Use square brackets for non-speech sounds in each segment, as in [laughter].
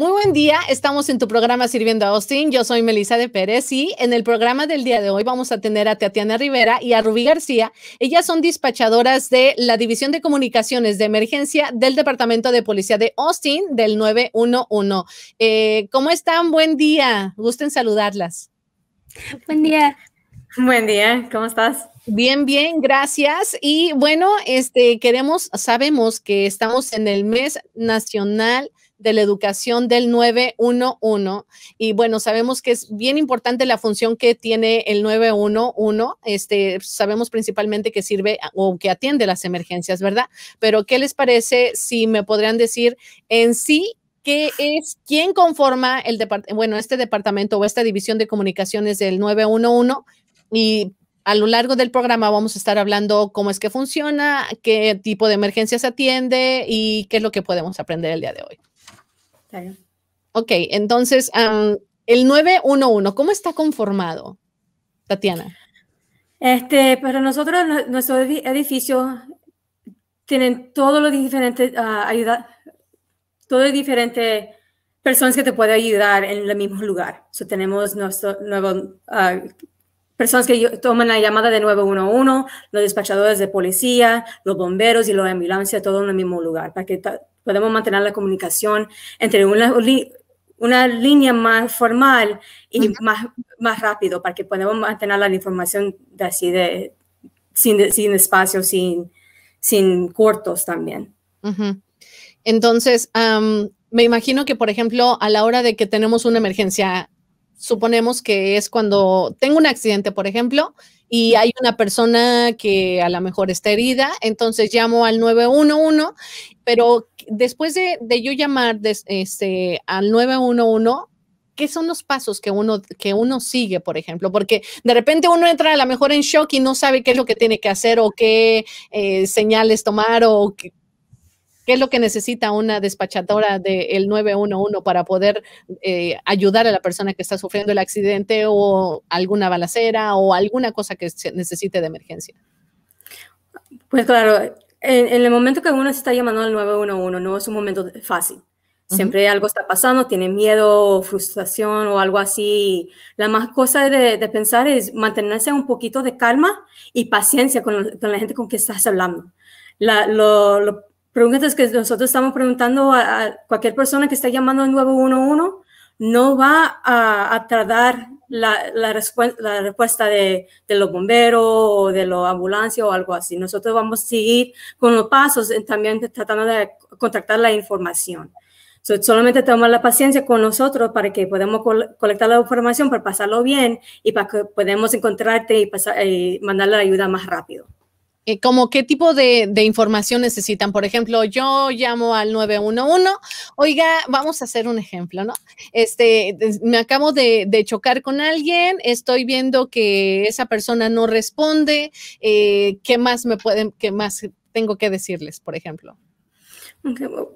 Muy buen día, estamos en tu programa Sirviendo a Austin. Yo soy Melissa de Pérez y en el programa del día de hoy vamos a tener a Tatiana Rivera y a Rubí García. Ellas son despachadoras de la División de Comunicaciones de Emergencia del Departamento de Policía de Austin del 911. Eh, ¿Cómo están? Buen día, gusten saludarlas. Buen día. Buen día, ¿cómo estás? Bien, bien, gracias. Y bueno, este queremos, sabemos que estamos en el mes nacional de la educación del 911. Y bueno, sabemos que es bien importante la función que tiene el 911. Este, sabemos principalmente que sirve o que atiende las emergencias, ¿verdad? Pero, ¿qué les parece si me podrían decir en sí qué es quién conforma el bueno, este departamento o esta división de comunicaciones del 911 y a lo largo del programa vamos a estar hablando cómo es que funciona, qué tipo de emergencias atiende y qué es lo que podemos aprender el día de hoy. Ok, entonces, el 911, ¿cómo está conformado, Tatiana? Este, para nosotros, nuestro edificio tiene todos los diferentes ah, ayuda, todas diferentes personas que te pueden ayudar en el mismo lugar. So, tenemos nuestro ah, personas que toman la llamada de 911, los despachadores de policía, los bomberos y los ambulancias todo en el mismo lugar, para que podemos mantener la comunicación entre una, una línea más formal y más, más rápido para que podamos mantener la información así de, sin, sin espacio, sin, sin cortos también. Entonces, me imagino que, por ejemplo, a la hora de que tenemos una emergencia, suponemos que es cuando tengo un accidente, por ejemplo, y hay una persona que a lo mejor está herida, entonces llamo al 911, pero después de, yo llamar este, al 911, ¿qué son los pasos que uno, que uno sigue, por ejemplo? Porque de repente uno entra a lo mejor en shock y no sabe qué es lo que tiene que hacer o qué eh, señales tomar o qué, ¿Qué es lo que necesita una despachadora del 911 para poder eh, ayudar a la persona que está sufriendo el accidente o alguna balacera o alguna cosa que se necesite de emergencia? Pues claro, en, el momento que uno se está llamando al 911 no es un momento fácil. Siempre algo está pasando, tiene miedo, frustración o algo así. La más cosa de, pensar es mantenerse un poquito de calma y paciencia con, la gente con que estás hablando. lo preguntas que nosotros estamos preguntando a, cualquier persona que esté llamando al 911 no va a, tardar la, la, la respuesta de, los bomberos o de los ambulancias o algo así. Nosotros vamos a seguir con los pasos también tratando de contactar la información. solamente tomar la paciencia con nosotros para que podamos colectar la información, para pasarlo bien y para que podamos encontrarte y, pasar, y mandar la ayuda más rápido eh, como qué tipo de, información necesitan. Por ejemplo, yo llamo al 911, oiga, vamos a hacer un ejemplo, ¿no? Este, me acabo de, chocar con alguien, estoy viendo que esa persona no responde, eh, ¿qué más me pueden, qué más tengo que decirles, por ejemplo?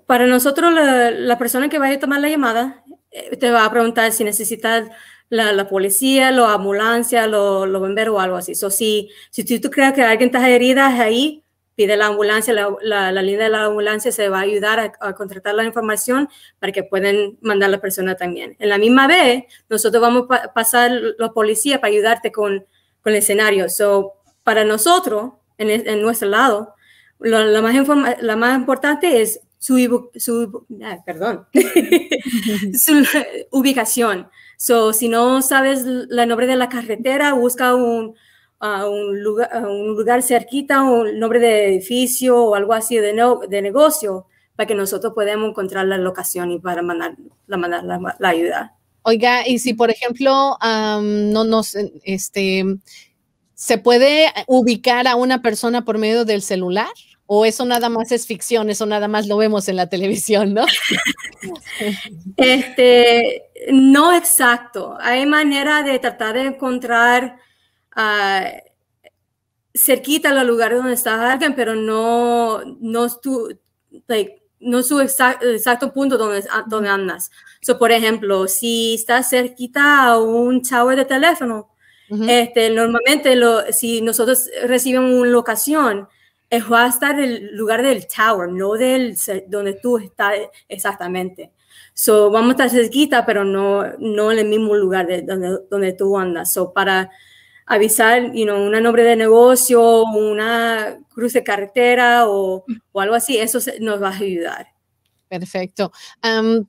Para nosotros, la, la, persona que vaya a tomar la llamada eh, te va a preguntar si necesitas la, policía, la ambulancia, los lo bomberos o algo así. si, si tú, tú, crees que alguien está herida ahí, pide la ambulancia, la, línea de la ambulancia se va a ayudar a, contratar la información para que puedan mandar la persona también. En la misma vez, nosotros vamos a pasar los policía para ayudarte con, con el escenario. para nosotros, en, nuestro lado, lo, más la más importante es su, perdón, [laughs] su ubicación. So, si no sabes el nombre de la carretera, busca un, un, lugar, un lugar, cerquita, un nombre de edificio o algo así de, no, de negocio, para que nosotros podamos encontrar la locación y para mandar, la, mandar la, ayuda. Oiga, y si por ejemplo, no nos, este, ¿se puede ubicar a una persona por medio del celular? ¿O eso nada más es ficción? Eso nada más lo vemos en la televisión, ¿no? [laughs] este, no exacto. Hay manera de tratar de encontrar ah, cerquita los lugar donde está alguien, pero no, no, su exacto, punto donde, ah, andas. por ejemplo, si estás cerquita a un tower de teléfono, este, normalmente si nosotros recibimos una locación, va a estar el lugar del tower, no del donde tú estás exactamente. So, vamos a estar cerquita, pero no, no en el mismo lugar donde, donde tú andas. So, para avisar, you una nombre de negocio, una cruz de carretera o, o algo así, eso nos va a ayudar. Perfecto.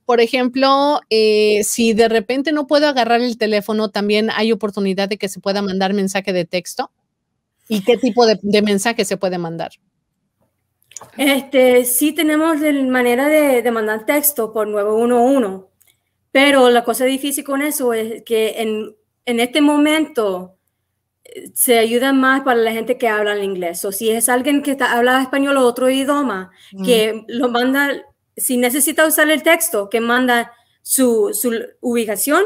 por ejemplo, eh, si de repente no puedo agarrar el teléfono, también hay oportunidad de que se pueda mandar mensaje de texto. ¿Y qué tipo de, de mensaje se puede mandar? Este, sí tenemos la manera de, mandar texto por 911, pero la cosa difícil con eso es que en, este momento eh, se ayuda más para la gente que habla el inglés. O si es alguien que habla español o otro idioma, mm. que lo manda, si necesita usar el texto, que manda su, su, ubicación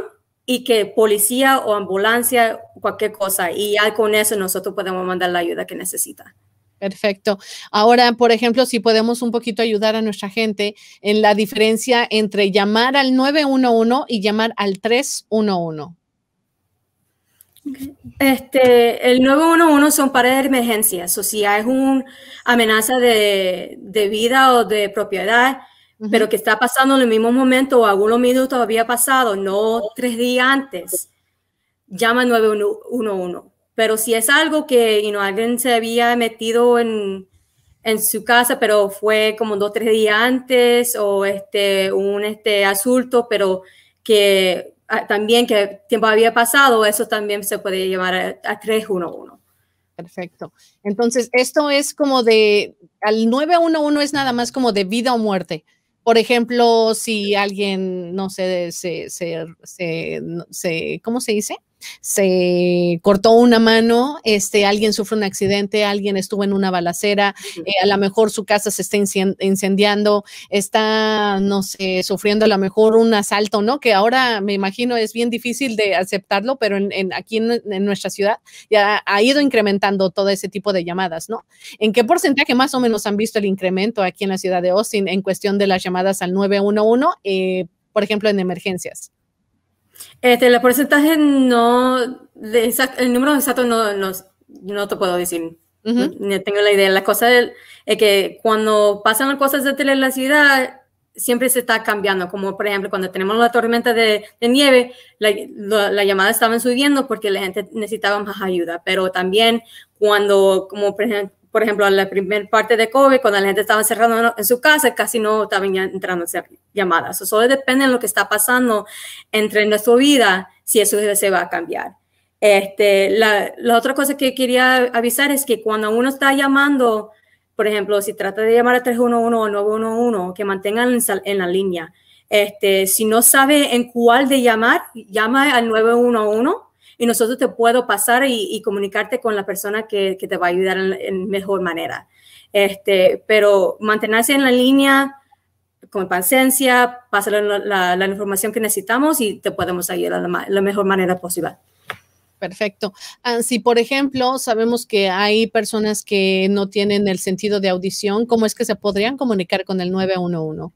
y que policía o ambulancia, cualquier cosa. Y ya con eso nosotros podemos mandar la ayuda que necesita. Perfecto. Ahora, por ejemplo, si podemos un poquito ayudar a nuestra gente en la diferencia entre llamar al 911 y llamar al 311. Este, el 911 son para emergencias, o si hay una amenaza de, vida o de propiedad, pero que está pasando en el mismo momento o algunos minutos había pasado, no tres días antes, llama 911 pero si es algo que alguien se había metido en, su casa, pero fue como dos o tres días antes, o este, un este, asunto, pero que ah, también que tiempo había pasado, eso también se puede llevar a, 311. Perfecto. Entonces, esto es como de, al 911 es nada más como de vida o muerte. Por ejemplo, si alguien, no sé, se, se, se, se ¿cómo se dice? se cortó una mano, este, alguien sufre un accidente, alguien estuvo en una balacera, eh, a lo mejor su casa se está incendiando, está, no sé, sufriendo a lo mejor un asalto, ¿no? Que ahora me imagino es bien difícil de aceptarlo, pero aquí en, nuestra ciudad ya ha ido incrementando todo ese tipo de llamadas, ¿no? ¿En qué porcentaje más o menos han visto el incremento aquí en la ciudad de Austin en cuestión de las llamadas al 911, eh, por ejemplo, en emergencias? Este, los porcentajes no, de el número exacto no, no, no te puedo decir. No tengo la idea. La cosa es, que cuando pasan las cosas de tele en la ciudad, siempre se está cambiando. Como por ejemplo, cuando tenemos la tormenta de, nieve, la, la, llamada estaban subiendo porque la gente necesitaba más ayuda. Pero también cuando, como por ejemplo, por ejemplo, en la primera parte de COVID, cuando la gente estaba cerrando en su casa, casi no estaban entrando llamadas. Eso solo depende de lo que está pasando entre en nuestra vida, si eso se va a cambiar. Este, la, otra cosa que quería avisar es que cuando uno está llamando, por ejemplo, si trata de llamar a 311 o 911, que mantengan en la línea. Este, si no sabe en cuál de llamar, llama al 911 y nosotros te puedo pasar y, comunicarte con la persona que, que te va a ayudar en, mejor manera. Este, pero mantenerse en la línea con paciencia, pasar la, la, información que necesitamos y te podemos ayudar de la, mejor manera posible. Perfecto. Ah, si, por ejemplo, sabemos que hay personas que no tienen el sentido de audición, ¿cómo es que se podrían comunicar con el 911?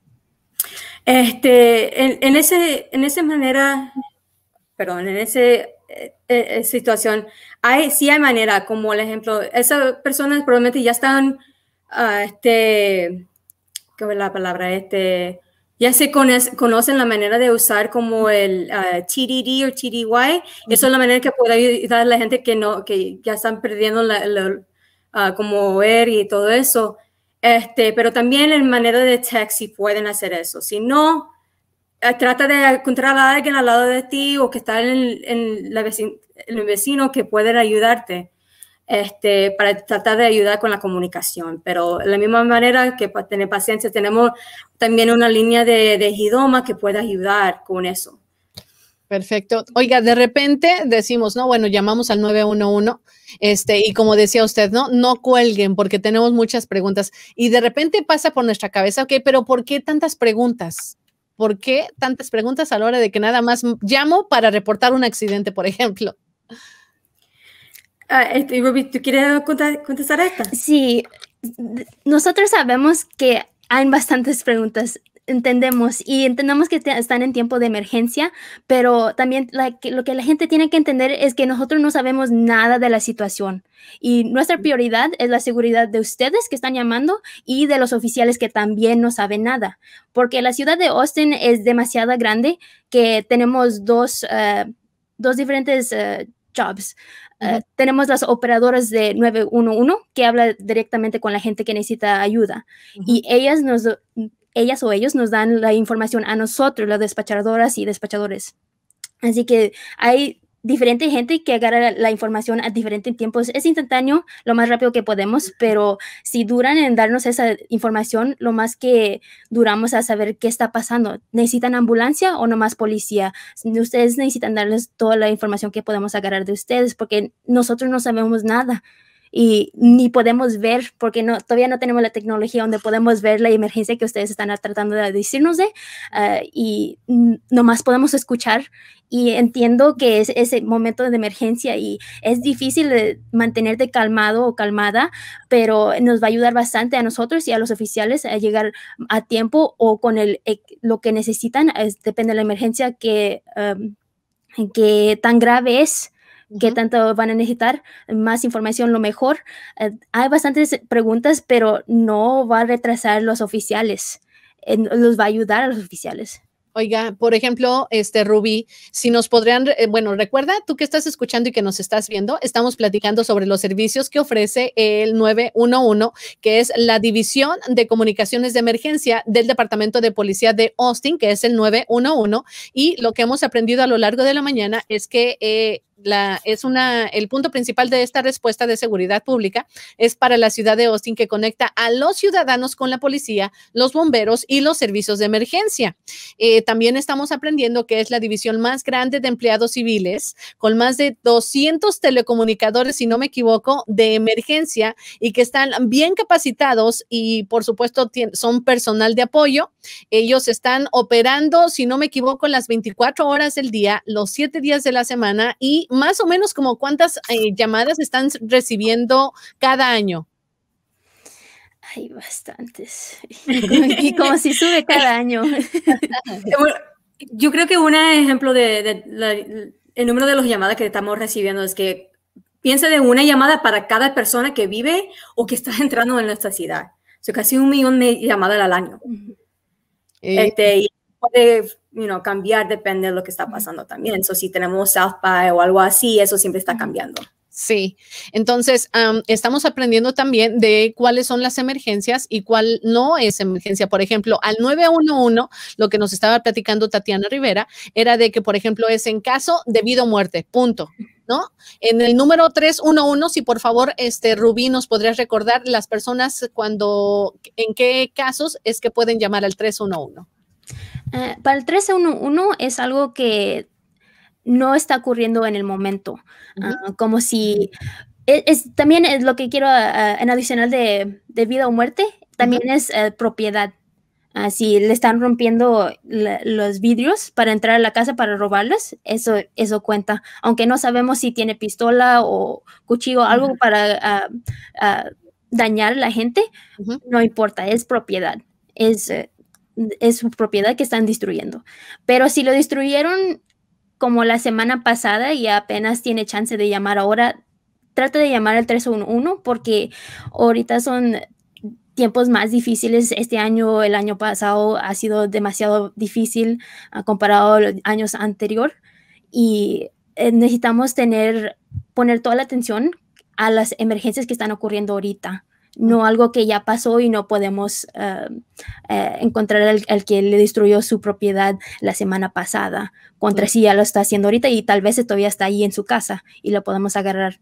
Este, en, ese, en esa manera, perdón, en ese eh, eh, situación, hay, sí hay manera, como el ejemplo, esas personas probablemente ya están, a ah, este, ¿qué es la palabra? Este, ya se conocen la manera de usar como el ah, TDD o TDY. Eso es la manera que puede ayudar a la gente que, no, que ya están perdiendo la, ah, como ver y todo eso. Este, pero también en manera de text si pueden hacer eso. Si no, eh, trata de encontrar a alguien al lado de ti o que está en, la el vecino que pueda ayudarte este, para tratar de ayudar con la comunicación. Pero de la misma manera que para tener paciencia, tenemos también una línea de, de que puede ayudar con eso. Perfecto. Oiga, de repente decimos, no, bueno, llamamos al 911, este, y como decía usted, no, no cuelguen porque tenemos muchas preguntas. Y de repente pasa por nuestra cabeza, ok, pero ¿por qué tantas preguntas? ¿Por qué tantas preguntas a la hora de que nada más llamo para reportar un accidente, por ejemplo? Ah, este, ¿tú quieres contestar esta? Sí, nosotros sabemos que hay bastantes preguntas entendemos y entendemos que están en tiempo de emergencia, pero también lo que la gente tiene que entender es que nosotros no sabemos nada de la situación y nuestra prioridad es la seguridad de ustedes que están llamando y de los oficiales que también no saben nada, porque la ciudad de Austin es demasiado grande que tenemos dos, eh, dos diferentes eh, jobs. Eh, tenemos las operadoras de 911 que habla directamente con la gente que necesita ayuda y ellas nos ellas o ellos nos dan la información a nosotros, las despachadoras y despachadores. Así que hay diferente gente que agarra la información a diferentes tiempos. Es instantáneo, lo más rápido que podemos, pero si duran en darnos esa información, lo más que duramos a saber qué está pasando. ¿Necesitan ambulancia o nomás policía? Ustedes necesitan darles toda la información que podemos agarrar de ustedes porque nosotros no sabemos nada y ni podemos ver porque no, todavía no tenemos la tecnología donde podemos ver la emergencia que ustedes están tratando de decirnos de ah, y nomás podemos escuchar y entiendo que es ese momento de emergencia y es difícil de mantenerte calmado o calmada, pero nos va a ayudar bastante a nosotros y a los oficiales a llegar a tiempo o con el, eh, lo que necesitan, depende de la emergencia que... Ah, que tan grave es qué tanto van a necesitar, más información, lo mejor. Eh, hay bastantes preguntas, pero no va a retrasar los oficiales, eh, nos los va a ayudar a los oficiales. Oiga, por ejemplo, este Rubí, si nos podrían, eh, bueno, recuerda tú que estás escuchando y que nos estás viendo, estamos platicando sobre los servicios que ofrece el 911, que es la División de Comunicaciones de Emergencia del Departamento de Policía de Austin, que es el 911. Y lo que hemos aprendido a lo largo de la mañana es que la, es una, el punto principal de esta respuesta de seguridad pública es para la ciudad de Austin que conecta a los ciudadanos con la policía, los bomberos y los servicios de emergencia. Eh, también estamos aprendiendo que es la división más grande de empleados civiles, con más de 200 telecomunicadores, si no me equivoco, de emergencia y que están bien capacitados y por supuesto son personal de apoyo. Ellos están operando, si no me equivoco, las 24 horas del día, los 7 días de la semana y más o menos como cuántas eh, llamadas están recibiendo cada año. Hay bastantes. [laughs] Y como si sube cada año. [laughs] yo creo que un ejemplo de, el número de las llamadas que estamos recibiendo es que piensa de una llamada para cada persona que vive o que está [laughs] entrando en nuestra ciudad. O sea, casi un millón de llamadas al año. Eh, este, puede you know, cambiar depende de lo que está pasando también. Eso si tenemos South by o algo así, eso siempre está cambiando. Sí, entonces estamos aprendiendo también de cuáles son las emergencias y cuál no es emergencia. Por ejemplo, al 911, lo que nos estaba platicando Tatiana Rivera era de que, por ejemplo, es en caso debido o muerte, punto. ¿No? En el número 311, si por favor, este Rubí, nos podrías recordar las personas cuando, en qué casos es que pueden llamar al 311. Ah, para el 1311 es algo que no está ocurriendo en el momento, ah, como si... E, es, también es lo que quiero ah, en adicional de, de, vida o muerte, también es eh, propiedad. si le están rompiendo los vidrios para entrar a la casa para robarlos, eso, eso cuenta. Aunque no sabemos si tiene pistola o cuchillo, algo para dañar a la gente, no importa, es propiedad. Es, eh, es su propiedad que están destruyendo. Pero si lo destruyeron como la semana pasada y apenas tiene chance de llamar ahora, trata de llamar al 311 porque ahorita son tiempos más difíciles. Este año, el año pasado ha sido demasiado difícil ah, comparado a los años anteriores y eh, necesitamos tener, poner toda la atención a las emergencias que están ocurriendo ahorita no algo que ya pasó y no podemos eh, eh, encontrar al, que le destruyó su propiedad la semana pasada, contra ya lo está haciendo ahorita y tal vez todavía está ahí en su casa y lo podemos agarrar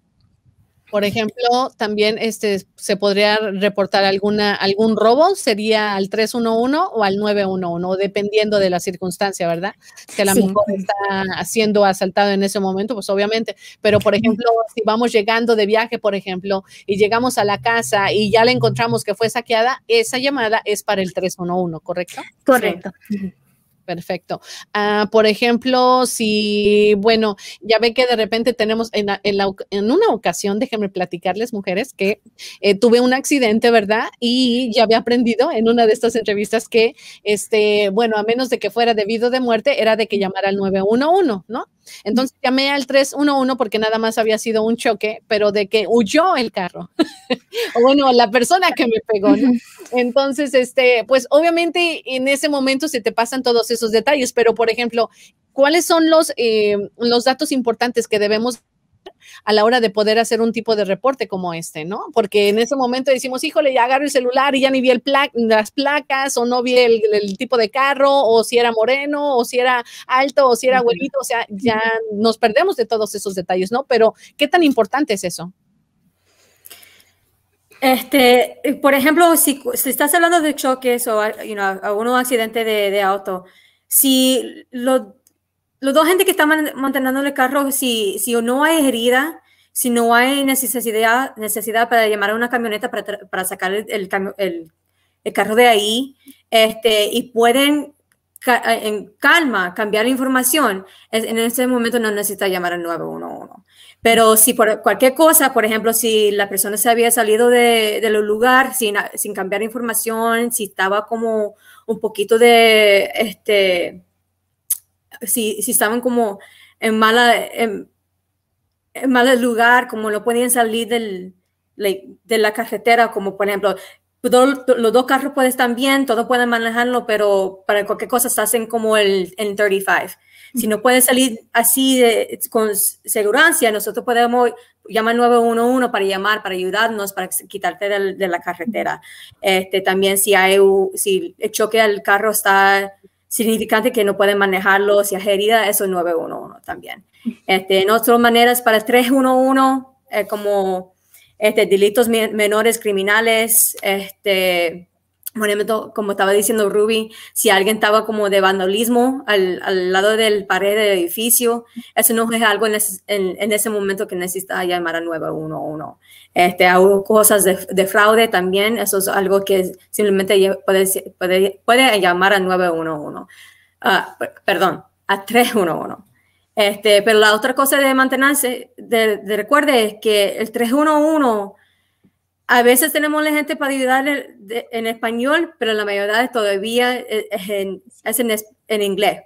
por ejemplo, también este, se podría reportar alguna, algún robo, sería al 311 o al 911, dependiendo de la circunstancia, ¿verdad? Que la mujer está siendo asaltado en ese momento, pues obviamente. Pero, por ejemplo, si vamos llegando de viaje, por ejemplo, y llegamos a la casa y ya le encontramos que fue saqueada, esa llamada es para el 311, ¿correcto? Correcto. Perfecto. Ah, por ejemplo, si, bueno, ya ve que de repente tenemos en, en, una ocasión, déjenme platicarles, mujeres, que eh, tuve un accidente, ¿verdad? Y ya había aprendido en una de estas entrevistas que, este, bueno, a menos de que fuera debido de muerte, era de que llamara al 911, ¿no? Entonces llamé al 311 porque nada más había sido un choque, pero de que huyó el carro. [laughs] o bueno, la persona que me pegó, Entonces, este, pues obviamente en ese momento se te pasan todos esos detalles, pero por ejemplo, ¿cuáles son los, eh, los datos importantes que debemos a la hora de poder hacer un tipo de reporte como este, ¿no? Porque en ese momento decimos, híjole, ya agarro el celular y ya ni vi el las placas o no vi el, tipo de carro o si era moreno o si era alto o si era abuelito o sea, ya nos perdemos de todos esos detalles, ¿no? Pero, ¿qué tan importante es eso? Este, por ejemplo, si, si estás hablando de choques o you algún accidente de, de auto, si lo los dos gente que están manteniendo el carro, si, si no hay herida, si no hay necesidad, necesidad para llamar a una camioneta para, para sacar el, el, carro de ahí, este, y pueden eh, en calma cambiar información, en ese momento no necesita llamar al 911. Pero si por cualquier cosa, por ejemplo, si la persona se había salido de, del lugar sin, sin cambiar información, si estaba como un poquito de, este, si, si estaban como en mala, en, en mal lugar, como no podían salir del, de la carretera, como por ejemplo, los dos carros pueden estar bien, todos pueden manejarlo, pero para cualquier cosa se hacen como el, el 35. Si no pueden salir así de, con seguridad, nosotros podemos llamar 911 para llamar, para ayudarnos, para quitarte de, de la carretera. Este, también si hay si el choque del carro está significante que no pueden manejarlo, si es herida, eso es 911 también. en este, otras maneras, para 311, eh, como este, delitos menores criminales, este, bueno, como estaba diciendo Ruby, si alguien estaba como de vandalismo al, al lado del pared del edificio, eso no es algo en, en, ese momento que necesita llamar a 911. Este, cosas de, de, fraude también, eso es algo que simplemente puede, puede, puede llamar a 911. Ah, perdón, a 311. Este, pero la otra cosa de mantenerse, de, de recuerde es que el 311 a veces tenemos la gente para ayudar en, español, pero la mayoría todavía e, es en, es en, inglés.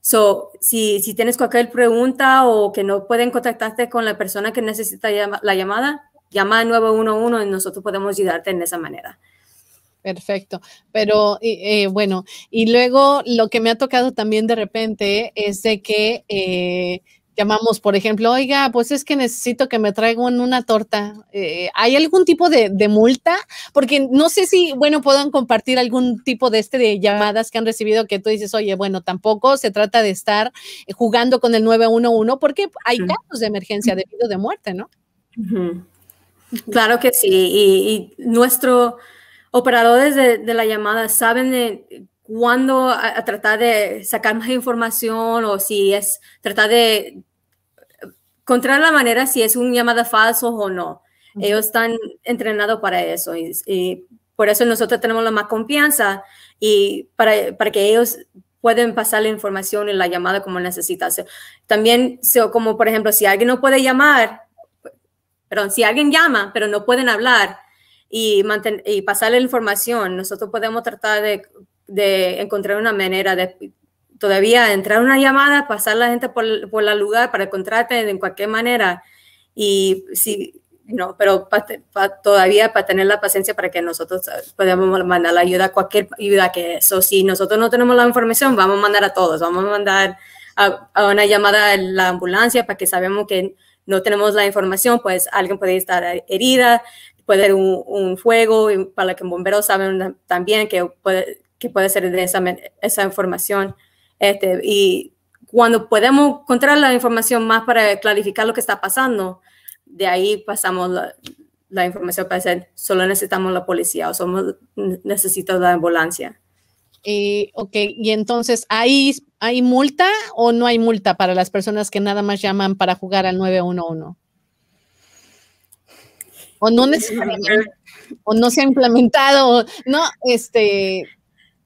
So, si, si, tienes cualquier pregunta o que no pueden contactarte con la persona que necesita la llamada, llama al 911 y nosotros podemos ayudarte en esa manera. Perfecto, pero eh, bueno, y luego lo que me ha tocado también de repente es de que eh, llamamos, por ejemplo, oiga, pues es que necesito que me traigan una torta. Eh, ¿Hay algún tipo de, multa? Porque no sé si, bueno, puedan compartir algún tipo de este de llamadas que han recibido que tú dices, oye, bueno, tampoco se trata de estar eh, jugando con el 911 porque hay casos de emergencia debido de muerte, ¿no? Claro que sí. Y, nuestros operadores de, la llamada saben cuándo tratar de sacar más información o si es tratar de encontrar la manera si es un llamada falso o no. Ellos están entrenados para eso y, por eso nosotros tenemos la más confianza y para, que ellos pueden pasar la información en la llamada como necesitas. también, como por ejemplo, si alguien no puede llamar, perdón, si alguien llama, pero no pueden hablar y, pasar la información, nosotros podemos tratar de encontrar una manera de todavía entrar una llamada, pasar la gente por, por la lugar para contratar en cualquier manera. Y si no, pero todavía para tener la paciencia para que nosotros eh, podamos mandar la ayuda, cualquier ayuda que eso. Si nosotros no tenemos la información, vamos a mandar a todos, vamos a mandar a, una llamada a la ambulancia para que sabemos que no tenemos la información, pues alguien puede estar herida, puede haber un, fuego, para que bomberos saben también que puede, que puede ser de esa, esa información. Este, y cuando podemos encontrar la información más para clarificar lo que está pasando, de ahí pasamos la, información para decir, solo necesitamos la policía o somos, necesitamos la ambulancia. ok, y entonces, ¿hay, ¿hay multa o no hay multa para las personas que nada más llaman para jugar al 911? O no o no se ha implementado, no, este,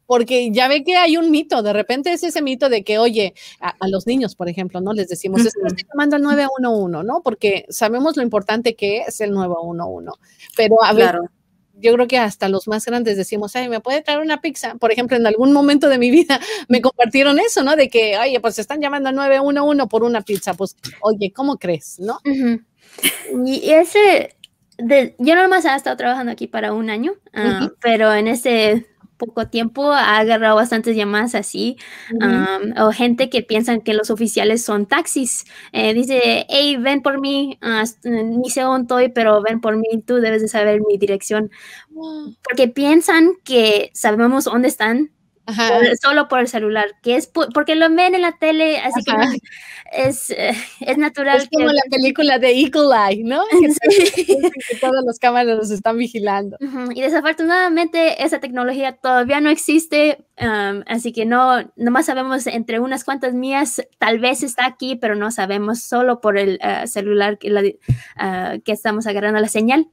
porque ya ve que hay un mito, de repente es ese mito de que, oye, a, los niños, por ejemplo, ¿no? Les decimos, estoy llamando al 911, ¿no? Porque sabemos lo importante que es el 911, pero a ver, yo creo que hasta los más grandes decimos, ay, ¿me puede traer una pizza? Por ejemplo, en algún momento de mi vida [laughs] me compartieron eso, ¿no? De que, oye, pues están llamando al 911 por una pizza, pues, oye, ¿cómo crees, no? Y ese, yo normalmente he estado trabajando aquí para un año, ah, pero en ese poco tiempo ha agarrado bastantes llamadas así, o gente que piensan que los oficiales son taxis. Eh, dice, hey, ven por mí, ah, ni sé dónde estoy, pero ven por mí, tú debes de saber mi dirección. Porque piensan que sabemos dónde están solo por el celular, que es porque lo ven en la tele, así que [laughs] es, eh, es, natural. Es como la película de Eagle Eye, ¿no? [laughs] Que todas las cámaras nos están vigilando. Y desafortunadamente esa tecnología todavía no existe, así que no, nomás sabemos entre unas cuantas mías, tal vez está aquí, pero no sabemos solo por el eh, celular que, ah, que estamos agarrando la señal.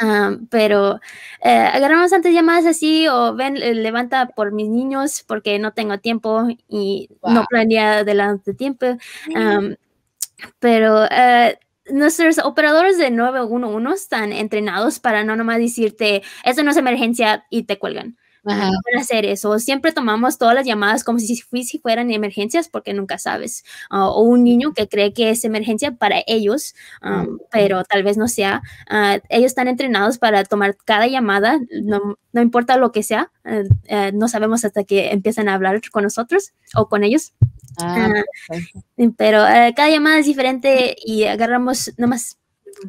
Ah, pero eh, agarramos antes llamadas así o ven, eh, levanta por mis niños porque no tengo tiempo y no planea de tiempo. pero eh, nuestros operadores de 911 están entrenados para no nomás decirte, eso no es emergencia y te cuelgan para hacer eso. Siempre tomamos todas las llamadas como si, fueran emergencias porque nunca sabes. Ah, o un niño que cree que es emergencia para ellos, ah, pero tal vez no sea. Ah, ellos están entrenados para tomar cada llamada, no, importa lo que sea. Eh, eh, no sabemos hasta que empiezan a hablar con nosotros o con ellos. pero eh, cada llamada es diferente y agarramos nomás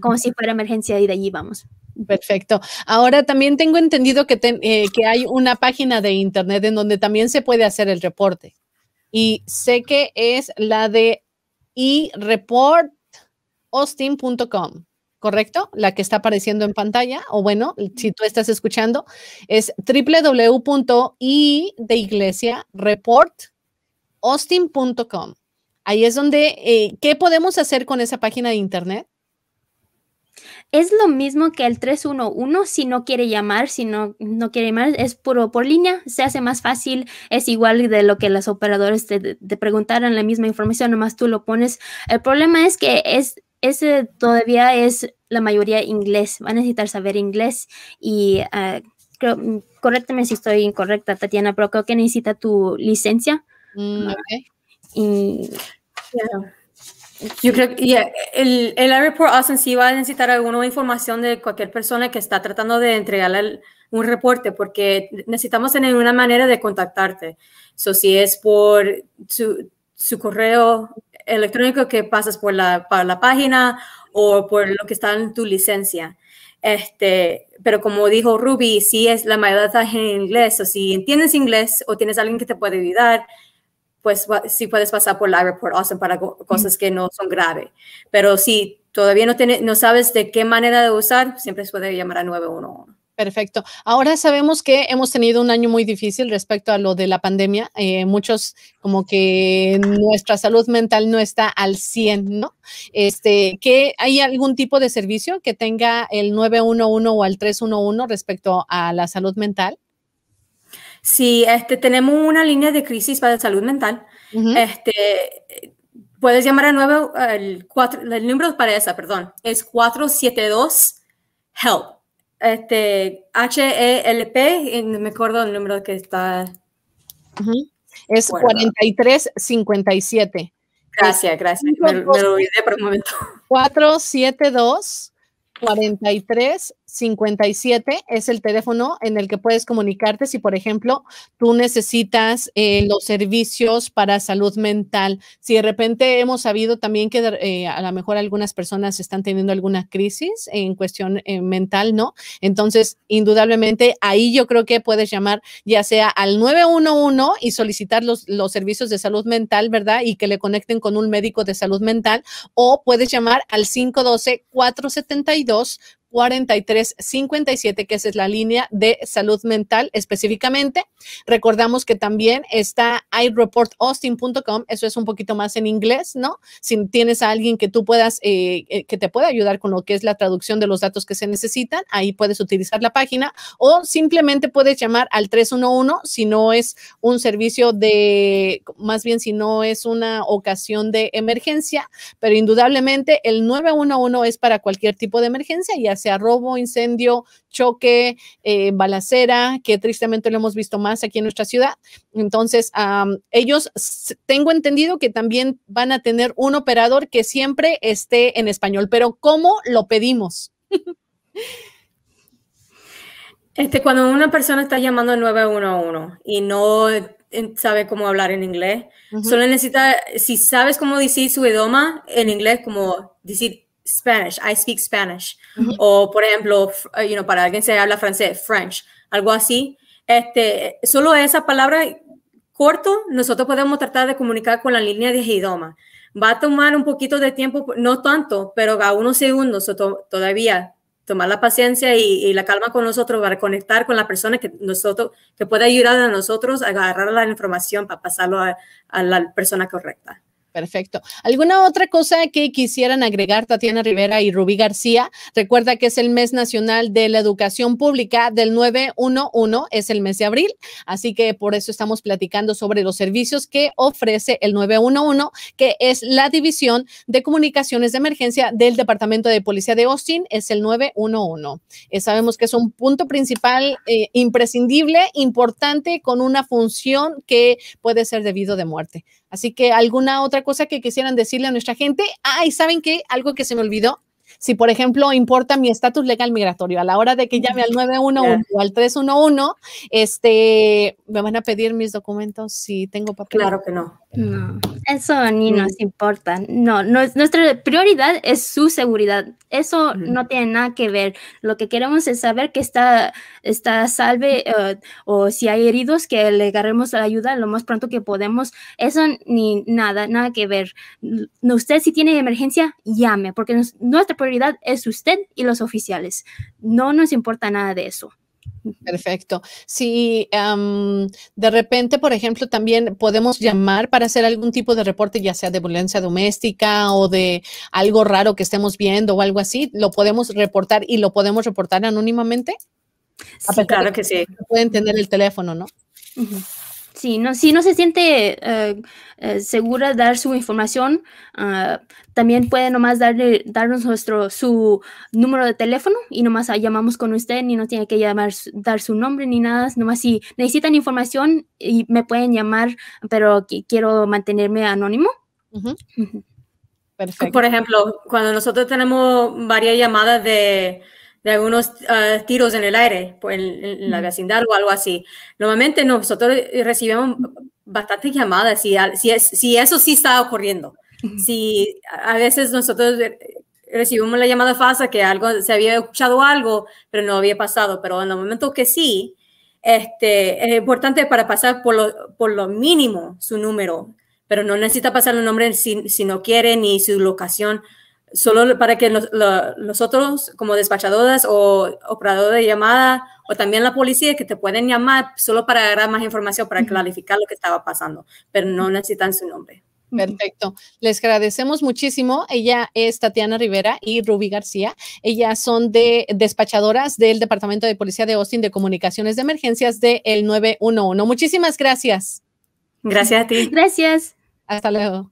como si fuera emergencia y de allí vamos. Perfecto. Ahora también tengo entendido que, eh, que hay una página de internet en donde también se puede hacer el reporte. Y sé que es la de ireportaustin.com, ¿correcto? La que está apareciendo en pantalla, o bueno, si tú estás escuchando, es www.i de iglesia Ahí es donde, eh, ¿qué podemos hacer con esa página de internet? Es lo mismo que el 311 si no quiere llamar, si no, no quiere llamar, es puro por línea, se hace más fácil, es igual de lo que los operadores te, preguntaran la misma información, nomás tú lo pones. El problema es que es, ese todavía es la mayoría inglés, va a necesitar saber inglés y... Uh, creo, correctame si estoy incorrecta, Tatiana, pero creo que necesita tu licencia. Mm, y, yo creo que el, el Airport Austin sí va a necesitar alguna información de cualquier persona que está tratando de entregarle un reporte, porque necesitamos tener una manera de contactarte. So, si es por su, su correo electrónico que pasas por la, por la página o por lo que está en tu licencia. Este, pero como dijo Ruby, si es la mayoría está en inglés, o si entiendes inglés o tienes alguien que te puede ayudar, pues sí puedes pasar por la report Awesome para cosas que no son graves. Pero si todavía no, tiene, no sabes de qué manera de usar, siempre se puede llamar a 911. Perfecto. Ahora sabemos que hemos tenido un año muy difícil respecto a lo de la pandemia. Eh, muchos como que nuestra salud mental no está al 100, ¿no? Este, ¿que ¿Hay algún tipo de servicio que tenga el 911 o el 311 respecto a la salud mental? si este, tenemos una línea de crisis para salud mental, este, puedes llamar a nuevo el, número para esa, perdón, es 472 HELP. Este, H-E-L-P, me acuerdo el número que está. Es 4357. Gracias, gracias. Me, lo olvidé por un momento. 472 43 57 es el teléfono en el que puedes comunicarte si, por ejemplo, tú necesitas eh, los servicios para salud mental. Si de repente hemos sabido también que eh, a lo mejor algunas personas están teniendo alguna crisis en cuestión eh, mental, ¿no? Entonces, indudablemente, ahí yo creo que puedes llamar ya sea al 911 y solicitar los, los servicios de salud mental, ¿verdad? Y que le conecten con un médico de salud mental o puedes llamar al 512 472 4357, que esa es la línea de salud mental específicamente. Recordamos que también está ireportaustin.com, eso es un poquito más en inglés, ¿no? Si tienes a alguien que tú puedas, eh, eh, que te pueda ayudar con lo que es la traducción de los datos que se necesitan, ahí puedes utilizar la página o simplemente puedes llamar al 311 si no es un servicio de, más bien si no es una ocasión de emergencia, pero indudablemente el 911 es para cualquier tipo de emergencia, y así sea robo, incendio, choque, eh, balacera, que tristemente lo hemos visto más aquí en nuestra ciudad. Entonces, ellos, tengo entendido que también van a tener un operador que siempre esté en español, pero ¿cómo lo pedimos? Este, cuando una persona está llamando al 911 y no eh, sabe cómo hablar en inglés, solo necesita, si sabes cómo decir su idioma en inglés, como decir Spanish, I speak Spanish. O, por ejemplo, eh, you para alguien que habla francés, French, algo así. Este, solo esa palabra corto, nosotros podemos tratar de comunicar con la línea de idioma. Va a tomar un poquito de tiempo, no tanto, pero a unos segundos todavía tomar la paciencia y, la calma con nosotros para conectar con la persona que nosotros que pueda ayudar a nosotros a agarrar la información para pasarlo a la persona correcta perfecto. ¿Alguna otra cosa que quisieran agregar Tatiana Rivera y Rubí García? Recuerda que es el mes nacional de la educación pública del 911, es el mes de abril, así que por eso estamos platicando sobre los servicios que ofrece el 911, que es la división de comunicaciones de emergencia del Departamento de Policía de Austin, es el 911. Eh, sabemos que es un punto principal eh, imprescindible, importante, con una función que puede ser debido de muerte. Así que alguna otra cosa que quisieran decirle a nuestra gente. Ah, saben qué, algo que se me olvidó. Si, por ejemplo, importa mi estatus legal migratorio, a la hora de que llame al 911 [laughs] o al 311, este, me van a pedir mis documentos si tengo papel. Claro que no. No, eso ni mm. nos importa. No, nuestra prioridad es su seguridad. Eso no tiene nada que ver. Lo que queremos es saber que está, está salve eh, o si hay heridos, que le agarremos la ayuda lo más pronto que podemos. Eso ni nada, nada que ver. usted si tiene emergencia, llame, porque nuestra prioridad es usted y los oficiales. No nos importa nada de eso. Perfecto. Si em, de repente, por ejemplo, también podemos llamar para hacer algún tipo de reporte, ya sea de violencia doméstica o de algo raro que estemos viendo o algo así, lo podemos reportar y lo podemos reportar anónimamente. claro que, sí. Pueden tener el teléfono, ¿no? Sí, no, si no se siente eh, eh, segura dar su información, ah, también puede nomás darle, darnos nuestro, su número de teléfono y nomás llamamos con usted, ni no tiene que llamar, dar su nombre ni nada. Nomás si necesitan información y me pueden llamar, pero quiero mantenerme anónimo. Por ejemplo, cuando nosotros tenemos varias llamadas de de algunos ah, tiros en el aire pues, en, la vecindad o algo así. Normalmente nosotros eh, recibimos bastantes llamadas si, si, eso sí está ocurriendo. Si a veces nosotros eh, recibimos la llamada falsa que algo se había escuchado algo, pero no había pasado, pero en el momento que sí, este, es importante para pasar por lo, por lo mínimo su número, pero no necesita pasar el nombre si, si no quiere ni su locación solo para que nosotros como despachadoras o operador de llamada o también la policía que te pueden llamar solo para agarrar más información, para clarificar lo que estaba pasando, pero no necesitan su nombre. Perfecto. Les agradecemos muchísimo. Ella es Tatiana Rivera y Ruby García. Ellas son de despachadoras del Departamento de Policía de Austin de Comunicaciones de Emergencias del 911. Muchísimas gracias. Gracias a ti. Gracias. Hasta luego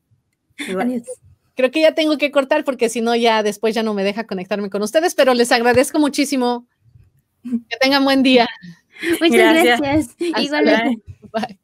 creo que ya tengo que cortar porque si no, ya después ya no me deja conectarme con ustedes, pero les agradezco muchísimo. Que tengan buen día. Muchas gracias.